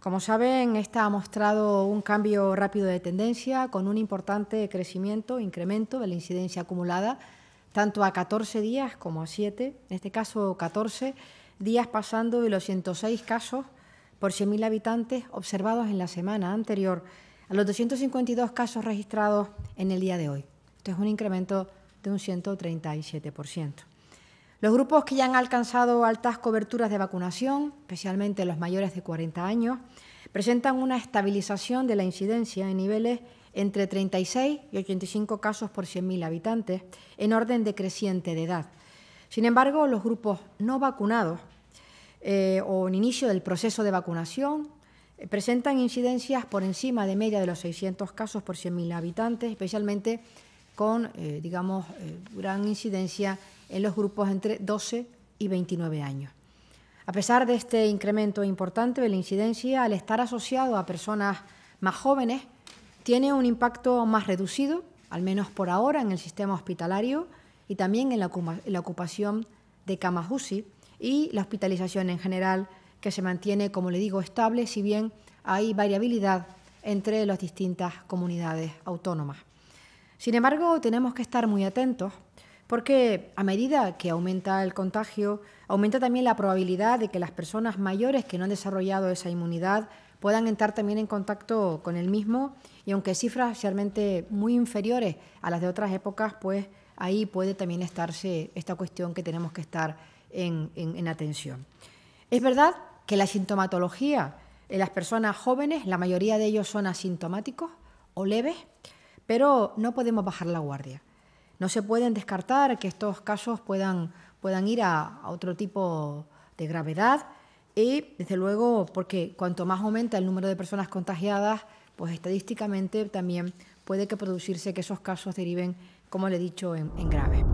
Como saben, esta ha mostrado un cambio rápido de tendencia con un importante crecimiento, incremento de la incidencia acumulada, tanto a 14 días como a 7, en este caso 14 días pasando de los 106 casos por 100.000 habitantes observados en la semana anterior a los 252 casos registrados en el día de hoy. Esto es un incremento de un 137%. Los grupos que ya han alcanzado altas coberturas de vacunación, especialmente los mayores de 40 años, presentan una estabilización de la incidencia en niveles entre 36 y 85 casos por 100.000 habitantes, en orden decreciente de edad. Sin embargo, los grupos no vacunados eh, o en inicio del proceso de vacunación eh, presentan incidencias por encima de media de los 600 casos por 100.000 habitantes, especialmente con, eh, digamos, eh, gran incidencia en los grupos entre 12 y 29 años. A pesar de este incremento importante de la incidencia, al estar asociado a personas más jóvenes, tiene un impacto más reducido, al menos por ahora, en el sistema hospitalario y también en la, ocupación de camas UCI y la hospitalización en general, que se mantiene, como le digo, estable, si bien hay variabilidad entre las distintas comunidades autónomas. Sin embargo, tenemos que estar muy atentos porque a medida que aumenta el contagio, aumenta también la probabilidad de que las personas mayores que no han desarrollado esa inmunidad puedan entrar también en contacto con el mismo y aunque cifras realmente muy inferiores a las de otras épocas, pues ahí puede también estarse esta cuestión que tenemos que estar en, en atención. Es verdad que la sintomatología en las personas jóvenes, la mayoría de ellos son asintomáticos o leves, pero no podemos bajar la guardia. No se pueden descartar que estos casos puedan, puedan ir a, otro tipo de gravedad y, desde luego, porque cuanto más aumenta el número de personas contagiadas, pues estadísticamente también puede que producirse que esos casos deriven, como le he dicho, en, en graves.